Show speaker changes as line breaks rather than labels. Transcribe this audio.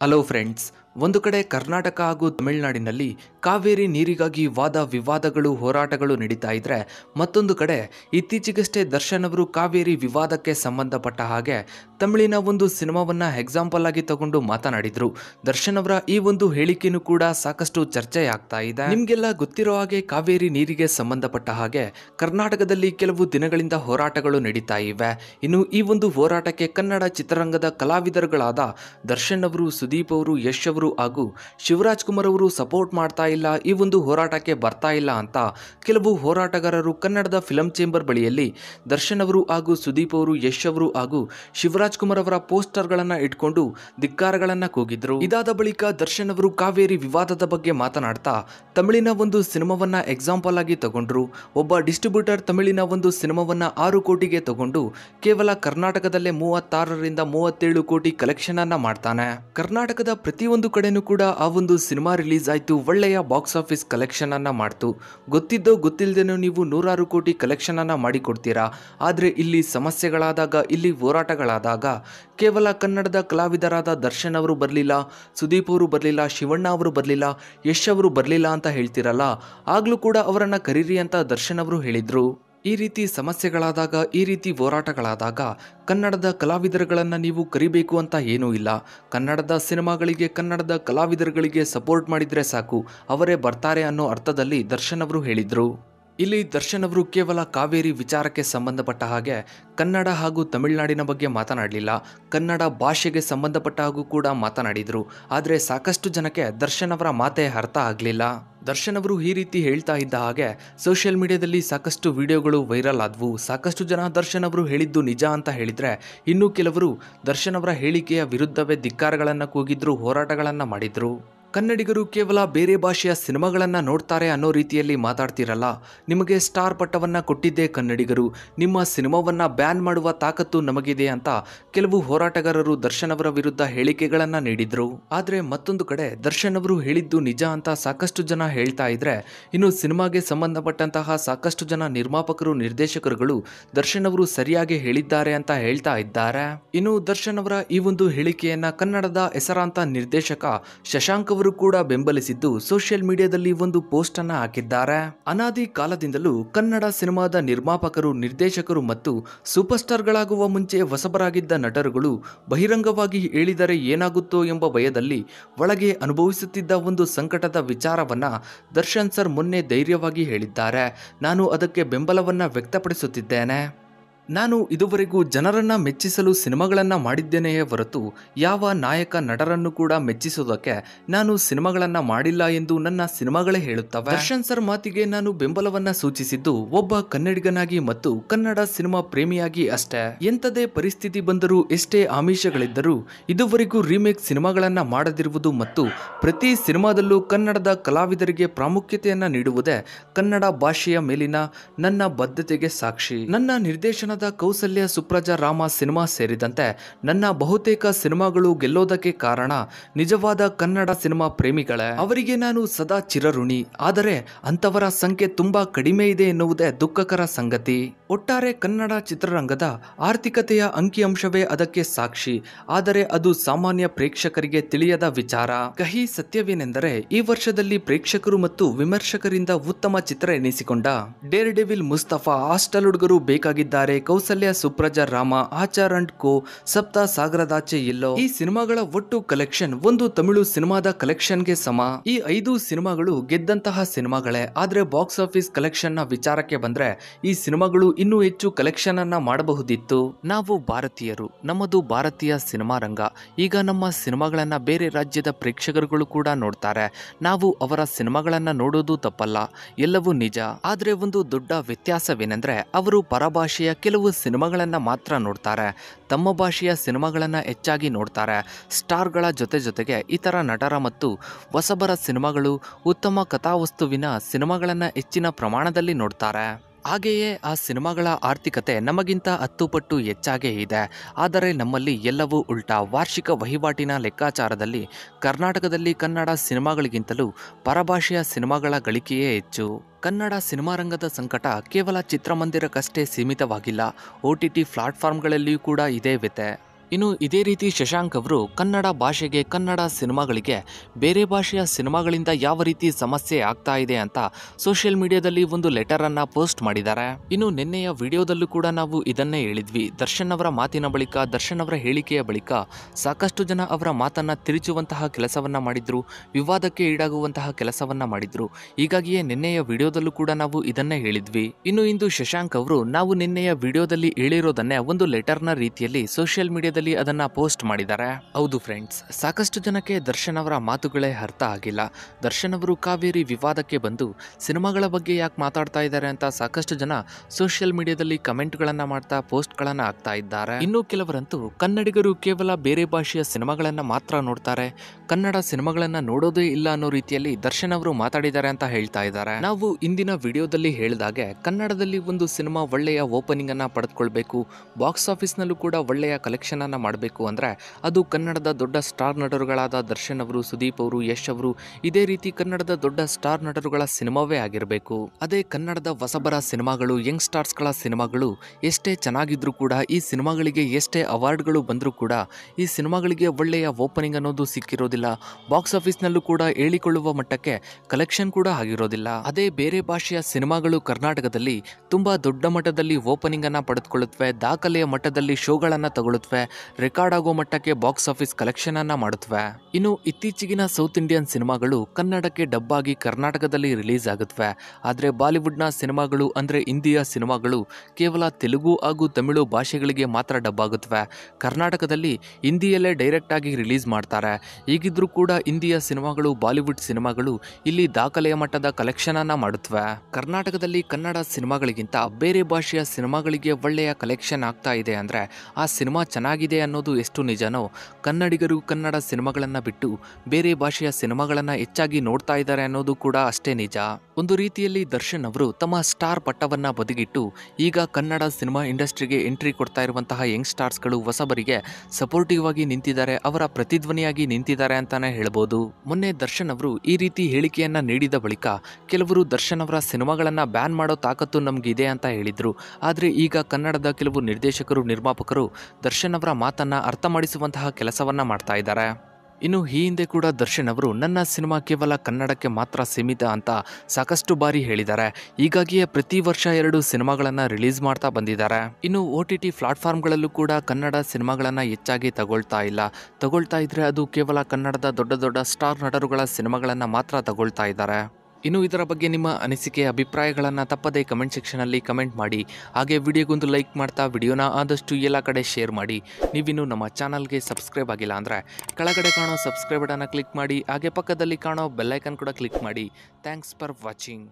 Hello friends, ಒಂದು ಕಡೆ ಕರ್ನಾಟಕ ಹಾಗೂ ತಮಿಳುನಾಡಿನಲ್ಲಿ ಕಾವೇರಿ ನೀರಿಗಾಗಿ ವಾದ ವಿವಾದಗಳು ಹೋರಾಟಗಳು ನಡೀತಾ ಇದ್ರೆ ಮತ್ತೊಂದು ಕಡೆ ಇತ್ತೀಚೆಗಷ್ಟೇ ದರ್ಶನ್ ಅವರು ಕಾವೇರಿ ವಿವಾದಕ್ಕೆ ಸಂಬಂಧಪಟ್ಟ ಹಾಗೆ ತಮಿಳಿನ ಒಂದು ಸಿನಿಮಾವನ್ನು ಎಕ್ಸಾಂಪಲ್ ಆಗಿ ತಗೊಂಡು ಮಾತನಾಡಿದರು ದರ್ಶನ್ ಅವರ ಈ ಒಂದು ಹೇಳಿಕೆಯೂ ಕೂಡ ಸಾಕಷ್ಟು ಚರ್ಚೆ ಆಗ್ತಾ ಇದೆ ನಿಮಗೆಲ್ಲ ಗೊತ್ತಿರೋ ಹಾಗೆ ಕಾವೇರಿ ನೀರಿಗೆ ಸಂಬಂಧಪಟ್ಟ ಹಾಗೆ ಕರ್ನಾಟಕದಲ್ಲಿ ಕೆಲವು ದಿನಗಳಿಂದ ಹೋರಾಟಗಳು ನಡೀತಾ ಇವೆ ಇನ್ನು ಈ ಒಂದು ಹೋರಾಟಕ್ಕೆ ಕನ್ನಡ ಚಿತ್ರರಂಗದ ಕಲಾವಿದರುಗಳಾದ ದರ್ಶನ್ ಅವರು ಸುದೀಪ್ ಅವರು ಯಶ್ ಅವರು ಅವರು ಹಾಗೂ ಶಿವರಾಜ್ ಕುಮಾರ್ ಅವರು ಸಪೋರ್ಟ್ ಮಾಡ್ತಾ ಇಲ್ಲ ಈ ಒಂದು ಹೋರಾಟಕ್ಕೆ ಬರ್ತಾ ಇಲ್ಲ ಅಂತ ಕೆಲವು ಹೋರಾಟಗಾರರು ಕನ್ನಡದ ಫಿಲಂ ಚೇಂಬರ್ ಬಳಿಯಲ್ಲಿ ದರ್ಶನ್ ಅವರು ಹಾಗೂ ಸುದೀಪ್ ಅವರು ಯಶ್ ಅವರು ಹಾಗೂ ಶಿವರಾಜ್ ಕುಮಾರ್ ಅವರ ಪೋಸ್ಟರ್ಗಳನ್ನು ಇಟ್ಕೊಂಡು ಧಿಕ್ಕಾರಗಳನ್ನ ಕೂಗಿದ್ರು ಇದಾದ ಬಳಿಕ ದರ್ಶನ್ ಅವರು ಕಾವೇರಿ ವಿವಾದದ ಬಗ್ಗೆ ಮಾತನಾಡ್ತಾ ತಮಿಳಿನ ಒಂದು ಸಿನಿಮಾವನ್ನ ಎಕ್ಸಾಂಪಲ್ ಆಗಿ ತಗೊಂಡ್ರು ಒಬ್ಬ ಡಿಸ್ಟ್ರಿಬ್ಯೂಟರ್ ತಮಿಳಿನ ಒಂದು ಸಿನಿಮಾವನ್ನ ಆರು ಕೋಟಿಗೆ ತಗೊಂಡು ಕೇವಲ ಕರ್ನಾಟಕದಲ್ಲೇ ಮೂವತ್ತಾರರಿಂದ ಮೂವತ್ತೇಳು ಕೋಟಿ ಕಲೆಕ್ಷನ್ ಅನ್ನ ಮಾಡ್ತಾನೆ ಕರ್ನಾಟಕದ ಪ್ರತಿಯೊಂದು ಒಂದು ಕಡೆನೂ ಕೂಡ ಆ ಒಂದು ಸಿನಿಮಾ ರಿಲೀಸ್ ಆಯಿತು ಒಳ್ಳೆಯ ಬಾಕ್ಸ್ ಆಫೀಸ್ ಕಲೆಕ್ಷನನ್ನು ಮಾಡ್ತು ಗೊತ್ತಿದ್ದೋ ಗೊತ್ತಿಲ್ಲದೇನೋ ನೀವು ನೂರಾರು ಕೋಟಿ ಕಲೆಕ್ಷನನ್ನು ಮಾಡಿಕೊಡ್ತೀರಾ ಆದರೆ ಇಲ್ಲಿ ಸಮಸ್ಯೆಗಳಾದಾಗ ಇಲ್ಲಿ ಹೋರಾಟಗಳಾದಾಗ ಕೇವಲ ಕನ್ನಡದ ಕಲಾವಿದರಾದ ದರ್ಶನ್ ಅವರು ಬರಲಿಲ್ಲ ಸುದೀಪ್ ಅವರು ಬರಲಿಲ್ಲ ಶಿವಣ್ಣ ಅವರು ಬರಲಿಲ್ಲ ಯಶ್ ಅವರು ಬರಲಿಲ್ಲ ಅಂತ ಹೇಳ್ತಿರಲ್ಲ ಆಗಲೂ ಕೂಡ ಅವರನ್ನು ಕರೀರಿ ಅಂತ ದರ್ಶನ್ ಅವರು ಹೇಳಿದರು ಈ ರೀತಿ ಸಮಸ್ಯೆಗಳಾದಾಗ ಈ ರೀತಿ ಹೋರಾಟಗಳಾದಾಗ ಕನ್ನಡದ ಕಲಾವಿದರುಗಳನ್ನು ನೀವು ಕರಿಬೇಕು ಅಂತ ಏನೂ ಇಲ್ಲ ಕನ್ನಡದ ಸಿನಿಮಾಗಳಿಗೆ ಕನ್ನಡದ ಕಲಾವಿದರುಗಳಿಗೆ ಸಪೋರ್ಟ್ ಮಾಡಿದರೆ ಸಾಕು ಅವರೇ ಬರ್ತಾರೆ ಅನ್ನೋ ಅರ್ಥದಲ್ಲಿ ದರ್ಶನ್ ಅವರು ಹೇಳಿದರು ಇಲ್ಲಿ ದರ್ಶನ್ ಅವರು ಕೇವಲ ಕಾವೇರಿ ವಿಚಾರಕ್ಕೆ ಸಂಬಂಧಪಟ್ಟ ಹಾಗೆ ಕನ್ನಡ ಹಾಗೂ ತಮಿಳುನಾಡಿನ ಬಗ್ಗೆ ಮಾತನಾಡಲಿಲ್ಲ ಕನ್ನಡ ಭಾಷೆಗೆ ಸಂಬಂಧಪಟ್ಟ ಹಾಗೂ ಕೂಡ ಮಾತನಾಡಿದರು ಆದರೆ ಸಾಕಷ್ಟು ಜನಕ್ಕೆ ದರ್ಶನ್ ಅವರ ಮಾತೇ ಅರ್ಥ ಆಗಲಿಲ್ಲ ದರ್ಶನ್ ಅವರು ಈ ರೀತಿ ಹೇಳ್ತಾ ಇದ್ದ ಹಾಗೆ ಸೋಷಿಯಲ್ ಮೀಡಿಯಾದಲ್ಲಿ ಸಾಕಷ್ಟು ವಿಡಿಯೋಗಳು ವೈರಲ್ ಆದವು ಸಾಕಷ್ಟು ಜನ ದರ್ಶನ್ ಅವರು ಹೇಳಿದ್ದು ನಿಜ ಅಂತ ಹೇಳಿದರೆ ಇನ್ನೂ ಕೆಲವರು ದರ್ಶನ್ ಅವರ ಹೇಳಿಕೆಯ ವಿರುದ್ಧವೇ ಧಿಕ್ಕಾರಗಳನ್ನು ಕೂಗಿದ್ರು ಹೋರಾಟಗಳನ್ನು ಮಾಡಿದ್ರು ಕನ್ನಡಿಗರು ಕೇವಲ ಬೇರೆ ಭಾಷೆಯ ಸಿನಿಮಾಗಳನ್ನ ನೋಡ್ತಾರೆ ಅನ್ನೋ ರೀತಿಯಲ್ಲಿ ಮಾತಾಡ್ತಿರಲ್ಲ ನಿಮಗೆ ಸ್ಟಾರ್ ಪಟ್ಟವನ್ನು ಕೊಟ್ಟಿದ್ದೇ ಕನ್ನಡಿಗರು ನಿಮ್ಮ ಸಿನಿಮಾವನ್ನು ಬ್ಯಾನ್ ಮಾಡುವ ತಾಕತ್ತು ನಮಗಿದೆ ಅಂತ ಕೆಲವು ಹೋರಾಟಗಾರರು ದರ್ಶನ್ ಅವರ ವಿರುದ್ಧ ಹೇಳಿಕೆಗಳನ್ನು ನೀಡಿದರು ಆದರೆ ಮತ್ತೊಂದು ಕಡೆ ದರ್ಶನ್ ಅವರು ಹೇಳಿದ್ದು ನಿಜ ಅಂತ ಸಾಕಷ್ಟು ಜನ ಹೇಳ್ತಾ ಇದ್ರೆ ಇನ್ನು ಸಿನಿಮಾಗೆ ಸಂಬಂಧಪಟ್ಟಂತಹ ಸಾಕಷ್ಟು ಜನ ನಿರ್ಮಾಪಕರು ನಿರ್ದೇಶಕರುಗಳು ದರ್ಶನ್ ಅವರು ಸರಿಯಾಗಿ ಹೇಳಿದ್ದಾರೆ ಅಂತ ಹೇಳ್ತಾ ಇದ್ದಾರೆ ಇನ್ನು ದರ್ಶನ್ ಅವರ ಈ ಒಂದು ಹೇಳಿಕೆಯನ್ನ ಕನ್ನಡದ ಹೆಸರಾಂತ ನಿರ್ದೇಶಕ ಶಶಾಂಕ್ ಅವರು ಕೂಡ ಬೆಂಬಲಿಸಿದ್ದು ಸೋಷಿಯಲ್ ಮೀಡಿಯಾದಲ್ಲಿ ಒಂದು ಪೋಸ್ಟ್ ಅನ್ನ ಹಾಕಿದ್ದಾರೆ ಅನಾದಿ ಕಾಲದಿಂದಲೂ ಕನ್ನಡ ಸಿನಿಮಾದ ನಿರ್ಮಾಪಕರು ನಿರ್ದೇಶಕರು ಮತ್ತು ಸೂಪರ್ ಸ್ಟಾರ್ಗಳಾಗುವ ಮುಂಚೆ ಹೊಸಬರಾಗಿದ್ದ ನಟರುಗಳು ಬಹಿರಂಗವಾಗಿ ಹೇಳಿದರೆ ಏನಾಗುತ್ತೋ ಎಂಬ ಭಯದಲ್ಲಿ ಒಳಗೆ ಅನುಭವಿಸುತ್ತಿದ್ದ ಒಂದು ಸಂಕಟದ ವಿಚಾರವನ್ನ ದರ್ಶನ್ ಸರ್ ಮೊನ್ನೆ ಧೈರ್ಯವಾಗಿ ಹೇಳಿದ್ದಾರೆ ನಾನು ಅದಕ್ಕೆ ಬೆಂಬಲವನ್ನ ವ್ಯಕ್ತಪಡಿಸುತ್ತಿದ್ದೇನೆ ನಾನು ಇದುವರೆಗೂ ಜನರನ್ನ ಮೆಚ್ಚಿಸಲು ಸಿನಿಮಾಗಳನ್ನ ಮಾಡಿದ್ದೇನೆಯೇ ಹೊರತು ಯಾವ ನಾಯಕ ನಟರನ್ನು ಕೂಡ ಮೆಚ್ಚಿಸೋದಕ್ಕೆ ನಾನು ಸಿನಿಮಾಗಳನ್ನ ಮಾಡಿಲ್ಲ ಎಂದು ನನ್ನ ಸಿನಿಮಾಗಳೇ ಹೇಳುತ್ತವೆ ದರ್ಶನ್ ಸರ್ ಮಾತಿಗೆ ನಾನು ಬೆಂಬಲವನ್ನ ಸೂಚಿಸಿದ್ದು ಒಬ್ಬ ಕನ್ನಡಿಗನಾಗಿ ಮತ್ತು ಕನ್ನಡ ಸಿನಿಮಾ ಪ್ರೇಮಿಯಾಗಿ ಅಷ್ಟೇ ಎಂಥದೇ ಪರಿಸ್ಥಿತಿ ಬಂದರೂ ಎಷ್ಟೇ ಆಮಿಷಗಳಿದ್ದರೂ ಇದುವರೆಗೂ ರೀಮೇಕ್ ಸಿನಿಮಾಗಳನ್ನ ಮಾಡದಿರುವುದು ಮತ್ತು ಪ್ರತಿ ಸಿನಿಮಾದಲ್ಲೂ ಕನ್ನಡದ ಕಲಾವಿದರಿಗೆ ಪ್ರಾಮುಖ್ಯತೆಯನ್ನು ನೀಡುವುದೇ ಕನ್ನಡ ಭಾಷೆಯ ಮೇಲಿನ ನನ್ನ ಬದ್ಧತೆಗೆ ಸಾಕ್ಷಿ ನನ್ನ ನಿರ್ದೇಶನ ಕೌಸಲ್ಯ ಸುಪ್ರಜಾ ರಾಮ ಸಿನಿಮಾ ಸೇರಿದಂತೆ ನನ್ನ ಬಹುತೇಕ ಸಿನಿಮಾಗಳು ಗೆಲ್ಲೋದಕ್ಕೆ ಕಾರಣ ನಿಜವಾದ ಕನ್ನಡ ಸಿನಿಮಾ ಪ್ರೇಮಿಗಳೇ ಅವರಿಗೆ ನಾನು ಸದಾ ಚಿರಋಣಿ ಆದರೆ ಅಂಥವರ ಸಂಖ್ಯೆ ತುಂಬಾ ಕಡಿಮೆ ಇದೆ ಎನ್ನುವುದೇ ದುಃಖಕರ ಸಂಗತಿ ಒಟ್ಟಾರೆ ಕನ್ನಡ ಚಿತ್ರರಂಗದ ಆರ್ಥಿಕತೆಯ ಅಂಕಿಅಂಶವೇ ಅದಕ್ಕೆ ಸಾಕ್ಷಿ ಆದರೆ ಅದು ಸಾಮಾನ್ಯ ಪ್ರೇಕ್ಷಕರಿಗೆ ತಿಳಿಯದ ವಿಚಾರ ಕಹಿ ಸತ್ಯವೇನೆಂದರೆ ಈ ವರ್ಷದಲ್ಲಿ ಪ್ರೇಕ್ಷಕರು ಮತ್ತು ವಿಮರ್ಶಕರಿಂದ ಉತ್ತಮ ಚಿತ್ರ ಎನಿಸಿಕೊಂಡ ಡೇರ್ ಡೆವಿಲ್ ಮುಸ್ತಫಾ ಹಾಸ್ಟೆಲ್ ಹುಡುಗರು ಬೇಕಾಗಿದ್ದಾರೆ ಕೌಸಲ್ಯ ಸುಪ್ರಜಾ ರಾಮ ಆಚಾರ್ ಅಂಡ್ ಕೋ ಸಪ್ತ ಸಾಗರದಾಚೆ ಎಲ್ಲೋ ಈ ಸಿನಿಮಾಗಳ ಒಟ್ಟು ಕಲೆಕ್ಷನ್ ಒಂದು ತಮಿಳು ಸಿನಿಮಾದ ಕಲೆಕ್ಷನ್ಗೆ ಸಮ ಈ ಐದು ಸಿನಿಮಾಗಳು ಗೆದ್ದಂತಹ ಸಿನಿಮಾಗಳೇ ಆದ್ರೆ ಬಾಕ್ಸ್ ಆಫೀಸ್ ಕಲೆಕ್ಷನ್ ನ ವಿಚಾರಕ್ಕೆ ಬಂದ್ರೆ ಈ ಸಿನಿಮಾಗಳು ಇನ್ನೂ ಹೆಚ್ಚು ಕಲೆಕ್ಷನ್ ಅನ್ನ ಮಾಡಬಹುದಿತ್ತು ನಾವು ಭಾರತೀಯರು ನಮ್ಮದು ಭಾರತೀಯ ಸಿನಿಮಾ ರಂಗ ಈಗ ನಮ್ಮ ಸಿನಿಮಾಗಳನ್ನ ಬೇರೆ ರಾಜ್ಯದ ಪ್ರೇಕ್ಷಕರುಗಳು ಕೂಡ ನೋಡ್ತಾರೆ ನಾವು ಅವರ ಸಿನಿಮಾಗಳನ್ನ ನೋಡೋದು ತಪ್ಪಲ್ಲ ಎಲ್ಲವೂ ನಿಜ ಆದ್ರೆ ಒಂದು ದೊಡ್ಡ ವ್ಯತ್ಯಾಸವೇನೆಂದ್ರೆ ಅವರು ಪರಭಾಷೆಯ ಕೆಲವು ಕೆಲವು ಸಿನಿಮಾಗಳನ್ನು ಮಾತ್ರ ನೋಡ್ತಾರೆ ತಮ್ಮ ಭಾಷೆಯ ಸಿನಿಮಾಗಳನ್ನು ಹೆಚ್ಚಾಗಿ ನೋಡ್ತಾರೆ ಸ್ಟಾರ್ಗಳ ಜೊತೆ ಜೊತೆಗೆ ಇತರ ನಟರ ಮತ್ತು ಹೊಸಬರ ಸಿನಿಮಾಗಳು ಉತ್ತಮ ಕಥಾವಸ್ತುವಿನ ಸಿನಿಮಾಗಳನ್ನು ಹೆಚ್ಚಿನ ಪ್ರಮಾಣದಲ್ಲಿ ನೋಡ್ತಾರೆ ಹಾಗೆಯೇ ಆ ಸಿನಿಮಾಗಳ ಆರ್ಥಿಕತೆ ನಮಗಿಂತ ಹತ್ತು ಪಟ್ಟು ಹೆಚ್ಚಾಗೇ ಇದೆ ಆದರೆ ನಮ್ಮಲ್ಲಿ ಎಲ್ಲವೂ ಉಲ್ಟಾ ವಾರ್ಷಿಕ ವಹಿವಾಟಿನ ಲೆಕ್ಕಾಚಾರದಲ್ಲಿ ಕರ್ನಾಟಕದಲ್ಲಿ ಕನ್ನಡ ಸಿನಿಮಾಗಳಿಗಿಂತಲೂ ಪರಭಾಷೆಯ ಸಿನಿಮಾಗಳ ಗಳಿಕೆಯೇ ಹೆಚ್ಚು ಕನ್ನಡ ಸಿನಿಮಾ ರಂಗದ ಸಂಕಟ ಕೇವಲ ಚಿತ್ರಮಂದಿರಕ್ಕಷ್ಟೇ ಸೀಮಿತವಾಗಿಲ್ಲ ಓ ಟಿ ಟಿ ಪ್ಲಾಟ್ಫಾರ್ಮ್ಗಳಲ್ಲಿಯೂ ಕೂಡ ಇದೇ ವ್ಯತೆ ಇನ್ನು ಇದೇ ರೀತಿ ಶಶಾಂಕ್ ಅವರು ಕನ್ನಡ ಭಾಷೆಗೆ ಕನ್ನಡ ಸಿನಿಮಾಗಳಿಗೆ ಬೇರೆ ಭಾಷೆಯ ಸಿನಿಮಾಗಳಿಂದ ಯಾವ ರೀತಿ ಸಮಸ್ಯೆ ಆಗ್ತಾ ಇದೆ ಅಂತ ಸೋಷಿಯಲ್ ಮೀಡಿಯಾದಲ್ಲಿ ಒಂದು ಲೆಟರ್ ಅನ್ನ ಪೋಸ್ಟ್ ಮಾಡಿದ್ದಾರೆ ಇನ್ನು ನಿನ್ನೆಯ ವಿಡಿಯೋದಲ್ಲೂ ಕೂಡ ನಾವು ಇದನ್ನೇ ಹೇಳಿದ್ವಿ ದರ್ಶನ್ ಅವರ ಮಾತಿನ ಬಳಿಕ ದರ್ಶನ್ ಅವರ ಹೇಳಿಕೆಯ ಬಳಿಕ ಸಾಕಷ್ಟು ಜನ ಅವರ ಮಾತನ್ನ ತಿರುಚುವಂತಹ ಕೆಲಸವನ್ನ ಮಾಡಿದ್ರು ವಿವಾದಕ್ಕೆ ಈಡಾಗುವಂತಹ ಕೆಲಸವನ್ನ ಮಾಡಿದ್ರು ಹೀಗಾಗಿಯೇ ನಿನ್ನೆಯ ವಿಡಿಯೋದಲ್ಲೂ ಕೂಡ ನಾವು ಇದನ್ನೇ ಹೇಳಿದ್ವಿ ಇನ್ನು ಇಂದು ಶಶಾಂಕ್ ಅವರು ನಾವು ನಿನ್ನೆಯ ವಿಡಿಯೋದಲ್ಲಿ ಹೇಳಿರೋದನ್ನೇ ಒಂದು ಲೆಟರ್ನ ರೀತಿಯಲ್ಲಿ ಸೋಷಿಯಲ್ ಮೀಡಿಯಾದಲ್ಲಿ ಅಲ್ಲಿ ಅದನ್ನ ಪೋಸ್ಟ್ ಮಾಡಿದ್ದಾರೆ ಹೌದು ಫ್ರೆಂಡ್ಸ್ ಸಾಕಷ್ಟು ಜನಕ್ಕೆ ದರ್ಶನ್ ಅವರ ಮಾತುಗಳೇ ಅರ್ಥ ಆಗಿಲ್ಲ ದರ್ಶನ್ ಅವರು ಕಾವೇರಿ ವಿವಾದಕ್ಕೆ ಬಂದು ಸಿನಿಮಾಗಳ ಬಗ್ಗೆ ಯಾಕೆ ಮಾತಾಡ್ತಾ ಇದ್ದಾರೆ ಅಂತ ಸಾಕಷ್ಟು ಜನ ಸೋಷಿಯಲ್ ಮೀಡಿಯಾದಲ್ಲಿ ಕಮೆಂಟ್ಗಳನ್ನು ಮಾಡ್ತಾ ಪೋಸ್ಟ್ಗಳನ್ನ ಹಾಕ್ತಾ ಇದ್ದಾರೆ ಇನ್ನು ಕೆಲವರಂತೂ ಕನ್ನಡಿಗರು ಕೇವಲ ಬೇರೆ ಭಾಷೆಯ ಸಿನಿಮಾಗಳನ್ನ ಮಾತ್ರ ನೋಡ್ತಾರೆ ಕನ್ನಡ ಸಿನಿಮಾಗಳನ್ನ ನೋಡೋದೇ ಇಲ್ಲ ಅನ್ನೋ ರೀತಿಯಲ್ಲಿ ದರ್ಶನ್ ಅವರು ಮಾತಾಡಿದ್ದಾರೆ ಅಂತ ಹೇಳ್ತಾ ಇದ್ದಾರೆ ನಾವು ಇಂದಿನ ವಿಡಿಯೋದಲ್ಲಿ ಹೇಳಿದಾಗೆ ಕನ್ನಡದಲ್ಲಿ ಒಂದು ಸಿನಿಮಾ ಒಳ್ಳೆಯ ಓಪನಿಂಗ್ ಅನ್ನ ಪಡೆದುಕೊಳ್ಬೇಕು ಬಾಕ್ಸ್ ಆಫೀಸ್ನಲ್ಲೂ ಕೂಡ ಒಳ್ಳೆಯ ಕಲೆಕ್ಷನ್ ಮಾಡಬೇಕು ಅಂದರೆ ಅದು ಕನ್ನಡದ ದೊಡ್ಡ ಸ್ಟಾರ್ ನಟರುಗಳಾದ ದರ್ಶನ್ ಅವರು ಸುದೀಪ್ ಅವರು ಯಶ್ ಅವರು ಇದೇ ರೀತಿ ಕನ್ನಡದ ದೊಡ್ಡ ಸ್ಟಾರ್ ನಟರುಗಳ ಸಿನಿಮಾವೇ ಆಗಿರಬೇಕು ಅದೇ ಕನ್ನಡದ ಹೊಸಬರ ಸಿನಿಮಾಗಳು ಯಂಗ್ ಸ್ಟಾರ್ಸ್ಗಳ ಸಿನಿಮಾಗಳು ಎಷ್ಟೇ ಚೆನ್ನಾಗಿದ್ರು ಕೂಡ ಈ ಸಿನಿಮಾಗಳಿಗೆ ಎಷ್ಟೇ ಅವಾರ್ಡ್ಗಳು ಬಂದರೂ ಕೂಡ ಈ ಸಿನಿಮಾಗಳಿಗೆ ಒಳ್ಳೆಯ ಓಪನಿಂಗ್ ಅನ್ನೋದು ಸಿಕ್ಕಿರೋದಿಲ್ಲ ಬಾಕ್ಸ್ ಆಫೀಸ್ನಲ್ಲೂ ಕೂಡ ಹೇಳಿಕೊಳ್ಳುವ ಮಟ್ಟಕ್ಕೆ ಕಲೆಕ್ಷನ್ ಕೂಡ ಆಗಿರೋದಿಲ್ಲ ಅದೇ ಬೇರೆ ಭಾಷೆಯ ಸಿನಿಮಾಗಳು ಕರ್ನಾಟಕದಲ್ಲಿ ತುಂಬ ದೊಡ್ಡ ಮಟ್ಟದಲ್ಲಿ ಓಪನಿಂಗನ್ನು ಪಡೆದುಕೊಳ್ಳುತ್ತವೆ ದಾಖಲೆಯ ಮಟ್ಟದಲ್ಲಿ ಶೋಗಳನ್ನು ತಗೊಳ್ಳುತ್ತವೆ ರೆಕಾರ್ಡ್ ಆಗೋ ಮಟ್ಟಕ್ಕೆ ಬಾಕ್ಸ್ ಆಫೀಸ್ ಕಲೆಕ್ಷನ್ ಅನ್ನ ಮಾಡುತ್ತವೆ ಇನ್ನು ಇತ್ತೀಚೆಗಿನ ಸೌತ್ ಇಂಡಿಯನ್ ಸಿನಿಮಾಗಳು ಕನ್ನಡಕ್ಕೆ ಡಬ್ ಆಗಿ ಕರ್ನಾಟಕದಲ್ಲಿ ರಿಲೀಸ್ ಆಗುತ್ತವೆ ಆದರೆ ಬಾಲಿವುಡ್ನ ಸಿನಿಮಾಗಳು ಅಂದರೆ ಹಿಂದಿಯ ಸಿನಿಮಾಗಳು ಕೇವಲ ತೆಲುಗು ಹಾಗೂ ತಮಿಳು ಭಾಷೆಗಳಿಗೆ ಮಾತ್ರ ಡಬ್ ಆಗುತ್ತವೆ ಕರ್ನಾಟಕದಲ್ಲಿ ಹಿಂದಿಯಲ್ಲೇ ಡೈರೆಕ್ಟ್ ಆಗಿ ರಿಲೀಸ್ ಮಾಡ್ತಾರೆ ಈಗಿದ್ರೂ ಕೂಡ ಹಿಂದಿಯ ಸಿನಿಮಾಗಳು ಬಾಲಿವುಡ್ ಸಿನಿಮಾಗಳು ಇಲ್ಲಿ ದಾಖಲೆಯ ಮಟ್ಟದ ಕಲೆಕ್ಷನ್ ಅನ್ನ ಮಾಡುತ್ತವೆ ಕರ್ನಾಟಕದಲ್ಲಿ ಕನ್ನಡ ಸಿನಿಮಾಗಳಿಗಿಂತ ಬೇರೆ ಭಾಷೆಯ ಸಿನಿಮಾಗಳಿಗೆ ಒಳ್ಳೆಯ ಕಲೆಕ್ಷನ್ ಆಗ್ತಾ ಇದೆ ಅಂದರೆ ಆ ಸಿನಿಮಾ ಚೆನ್ನಾಗಿ ಅನ್ನೋದು ಎಷ್ಟು ನಿಜನೋ ಕನ್ನಡಿಗರು ಕನ್ನಡ ಸಿನಿಮಾಗಳನ್ನು ಬಿಟ್ಟು ಬೇರೆ ಭಾಷೆಯ ಸಿನಿಮಾಗಳನ್ನು ಹೆಚ್ಚಾಗಿ ನೋಡ್ತಾ ಇದ್ದಾರೆ ಅನ್ನೋದು ಕೂಡ ಅಷ್ಟೇ ನಿಜ ಒಂದು ರೀತಿಯಲ್ಲಿ ದರ್ಶನ್ ಅವರು ತಮ್ಮ ಸ್ಟಾರ್ ಪಟ್ಟವನ್ನು ಬದಿಗಿಟ್ಟು ಈಗ ಕನ್ನಡ ಸಿನಿಮಾ ಇಂಡಸ್ಟ್ರಿಗೆ ಎಂಟ್ರಿ ಕೊಡ್ತಾ ಇರುವಂತಹ ಯಂಗ್ ಸ್ಟಾರ್ಸ್ಗಳು ಹೊಸಬರಿಗೆ ಸಪೋರ್ಟಿವ್ ಆಗಿ ನಿಂತಿದ್ದಾರೆ ಅವರ ಪ್ರತಿಧ್ವನಿಯಾಗಿ ನಿಂತಿದ್ದಾರೆ ಅಂತಾನೆ ಹೇಳ್ಬೋದು ಮೊನ್ನೆ ದರ್ಶನ್ ಅವರು ಈ ರೀತಿ ಹೇಳಿಕೆಯನ್ನು ನೀಡಿದ ಬಳಿಕ ಕೆಲವರು ದರ್ಶನ್ ಅವರ ಸಿನಿಮಾಗಳನ್ನ ಬ್ಯಾನ್ ಮಾಡೋ ತಾಕತ್ತು ನಮಗಿದೆ ಅಂತ ಹೇಳಿದರು ಆದರೆ ಈಗ ಕನ್ನಡದ ಕೆಲವು ನಿರ್ದೇಶಕರು ನಿರ್ಮಾಪಕರು ದರ್ಶನ್ ಅವರ ಮಾತನ್ನು ಅರ್ಥ ಮಾಡಿಸುವಂತಹ ಕೆಲಸವನ್ನು ಮಾಡ್ತಾ ಇದ್ದಾರೆ ಇನ್ನು ಈ ಹಿಂದೆ ಕೂಡ ದರ್ಶನ್ ಅವರು ನನ್ನ ಸಿನಿಮಾ ಕೇವಲ ಕನ್ನಡಕ್ಕೆ ಮಾತ್ರ ಸೀಮಿತ ಅಂತ ಸಾಕಷ್ಟು ಬಾರಿ ಹೇಳಿದ್ದಾರೆ ಹೀಗಾಗಿಯೇ ಪ್ರತಿ ವರ್ಷ ಎರಡು ಸಿನಿಮಾಗಳನ್ನು ರಿಲೀಸ್ ಮಾಡ್ತಾ ಬಂದಿದ್ದಾರೆ ಇನ್ನು ಓ ಟಿ ಟಿ ಪ್ಲಾಟ್ಫಾರ್ಮ್ಗಳಲ್ಲೂ ಕೂಡ ಕನ್ನಡ ಸಿನಿಮಾಗಳನ್ನ ಹೆಚ್ಚಾಗಿ ತಗೊಳ್ತಾ ಇಲ್ಲ ತಗೊಳ್ತಾ ಇದ್ರೆ ಅದು ಕೇವಲ ಕನ್ನಡದ ದೊಡ್ಡ ದೊಡ್ಡ ಸ್ಟಾರ್ ನಟರುಗಳ ಸಿನಿಮಾಗಳನ್ನ ಮಾತ್ರ ತಗೊಳ್ತಾ ಇದ್ದಾರೆ ಇನ್ನು ಇದರ ಬಗ್ಗೆ ನಿಮ್ಮ ಅನಿಸಿಕೆ ಅಭಿಪ್ರಾಯಗಳನ್ನು ತಪ್ಪದೇ ಕಮೆಂಟ್ ಸೆಕ್ಷನಲ್ಲಿ ಕಮೆಂಟ್ ಮಾಡಿ ಹಾಗೆ ವಿಡಿಯೋಗೊಂದು ಲೈಕ್ ಮಾಡ್ತಾ ವಿಡಿಯೋನ ಆದಷ್ಟು ಎಲ್ಲ ಕಡೆ ಶೇರ್ ಮಾಡಿ ನೀವಿನ್ನು ನಮ್ಮ ಚಾನಲ್ಗೆ ಸಬ್ಸ್ಕ್ರೈಬ್ ಆಗಿಲ್ಲ ಅಂದರೆ ಕೆಳಗಡೆ ಕಾಣೋ ಸಬ್ಸ್ಕ್ರೈಬ್ ಬಟನ್ನ ಕ್ಲಿಕ್ ಮಾಡಿ ಹಾಗೆ ಪಕ್ಕದಲ್ಲಿ ಕಾಣೋ ಬೆಲ್ಲೈಕನ್ ಕೂಡ ಕ್ಲಿಕ್ ಮಾಡಿ ಥ್ಯಾಂಕ್ಸ್ ಫಾರ್ ವಾಚಿಂಗ್